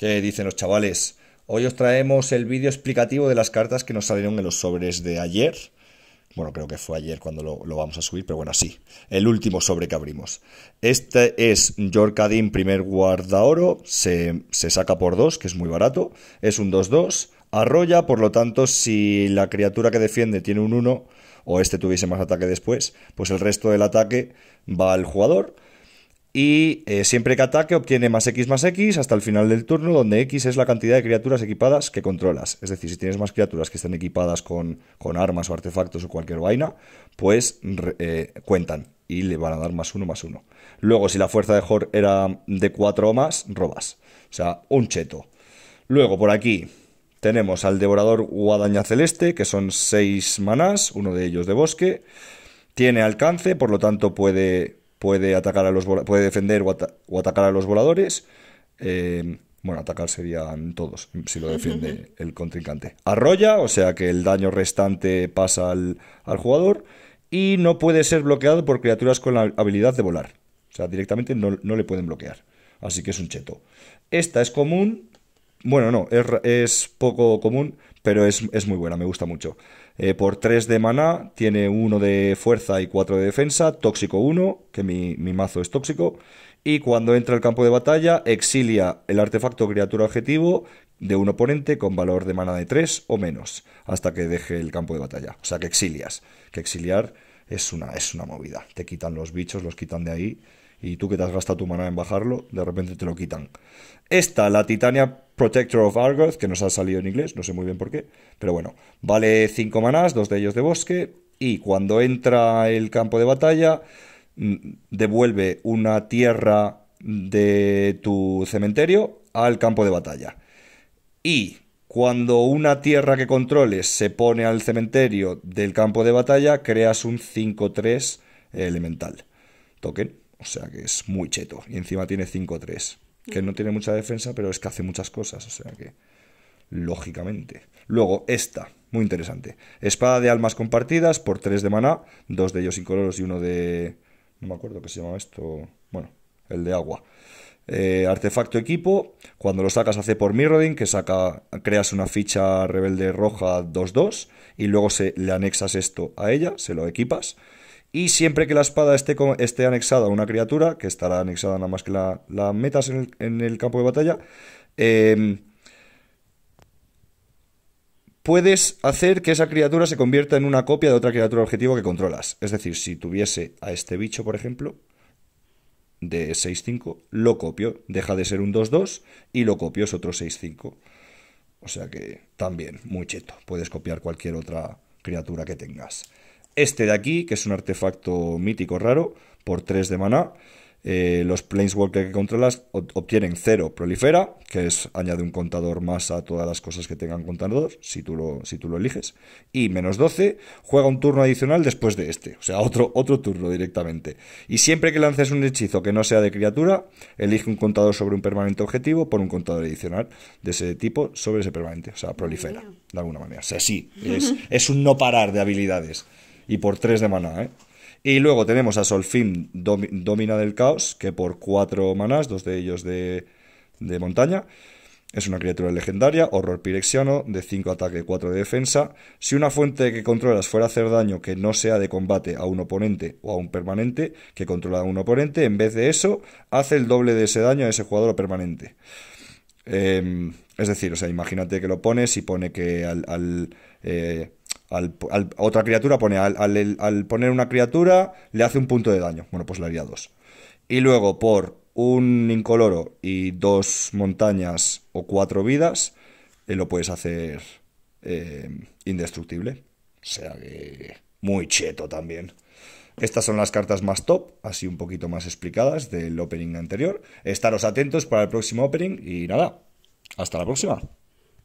¿Qué dicen los chavales. Hoy os traemos el vídeo explicativo de las cartas que nos salieron en los sobres de ayer. Bueno, creo que fue ayer cuando lo, vamos a subir, pero bueno, sí. El último sobre que abrimos. Este es Yorkadin, primer guardaoro. Se, se saca por dos, que es muy barato. Es un 2-2. Arrolla, por lo tanto, si la criatura que defiende tiene un 1 o este tuviese más ataque después, pues el resto del ataque va al jugador. Y eh, siempre que ataque obtiene más X más X hasta el final del turno, donde X es la cantidad de criaturas equipadas que controlas. Es decir, si tienes más criaturas que estén equipadas con, con armas o artefactos o cualquier vaina, pues eh, cuentan y le van a dar más uno más uno. Luego, si la fuerza de Hor era de 4 o más, robas. O sea, un cheto. Luego, por aquí, tenemos al Devorador Guadaña Celeste, que son 6 manás, uno de ellos de bosque. Tiene alcance, por lo tanto puede puede atacar a los puede defender o, atacar a los voladores. Eh, bueno, atacar serían todos, si lo defiende el contrincante. Arrolla, o sea que el daño restante pasa al, jugador. Y no puede ser bloqueado por criaturas con la habilidad de volar. O sea, directamente no, no le pueden bloquear. Así que es un cheto. Esta es común bueno, no, es, poco común, pero es, muy buena, me gusta mucho. Eh, por 3 de maná, tiene 1 de fuerza y 4 de defensa, tóxico 1, que mi, mazo es tóxico, y cuando entra al campo de batalla, exilia el artefacto criatura objetivo de un oponente con valor de mana de 3 o menos, hasta que deje el campo de batalla. O sea, que exilias, que exiliar es una, es una movida. Te quitan los bichos, los quitan de ahí y tú que te has gastado tu maná en bajarlo, de repente te lo quitan. Esta, la Titania Protector of Argoth, que nos ha salido en inglés, no sé muy bien por qué, pero bueno, vale 5 manás, dos de ellos de bosque, y cuando entra el campo de batalla, mm, devuelve una tierra de tu cementerio al campo de batalla. Y cuando una tierra que controles se pone al cementerio del campo de batalla, creas un 5-3 elemental. Token. O sea que es muy cheto. Y encima tiene 5-3. Que no tiene mucha defensa, pero es que hace muchas cosas. O sea que, lógicamente. Luego, esta. Muy interesante. Espada de almas compartidas por 3 de maná. Dos de ellos incoloros y uno de... No me acuerdo qué se llama esto. Bueno, el de agua. Eh, artefacto equipo. Cuando lo sacas hace por Mirrodin, que saca, creas una ficha rebelde roja 2-2 y luego se, le anexas esto a ella, se lo equipas y siempre que la espada esté, esté anexada a una criatura, que estará anexada nada más que la, metas en el, campo de batalla, em, puedes hacer que esa criatura se convierta en una copia de otra criatura objetivo que controlas. Es decir, si tuviese a este bicho, por ejemplo, de 6-5, lo copio, deja de ser un 2-2 y lo copio, es otro 6-5. O sea que también, muy cheto, puedes copiar cualquier otra criatura que tengas. Este de aquí, que es un artefacto mítico raro, por 3 de maná. Eh, los Planeswalker que controlas obtienen 0 prolifera, que es añade un contador más a todas las cosas que tengan contador, si tú lo, si tú lo eliges. Y menos 12, juega un turno adicional después de este, o sea, otro, otro turno directamente. Y siempre que lances un hechizo que no sea de criatura, elige un contador sobre un permanente objetivo por un contador adicional de ese tipo sobre ese permanente, o sea, prolifera, de alguna manera. O sea, sí, es, es un no parar de habilidades y por 3 de maná, ¿eh? Y luego tenemos a Solfim Domina del Caos, que por 4 manás, dos de ellos de, montaña, es una criatura legendaria, horror pirexiano, de 5 ataque, 4 de defensa. Si una fuente que controlas fuera a hacer daño que no sea de combate a un oponente o a un permanente que controla a un oponente, en vez de eso, hace el doble de ese daño a ese jugador permanente. Em, es decir, o sea, imagínate que lo pones y pone que al, eh, al, otra criatura pone, al, al, poner una criatura, le hace un punto de daño. Bueno, pues le haría dos. Y luego, por un incoloro y dos montañas o cuatro vidas, eh, lo puedes hacer eh, indestructible. O sea que muy cheto también. Estas son las cartas más top, así un poquito más explicadas del opening anterior. Estaros atentos para el próximo opening y nada, hasta la próxima.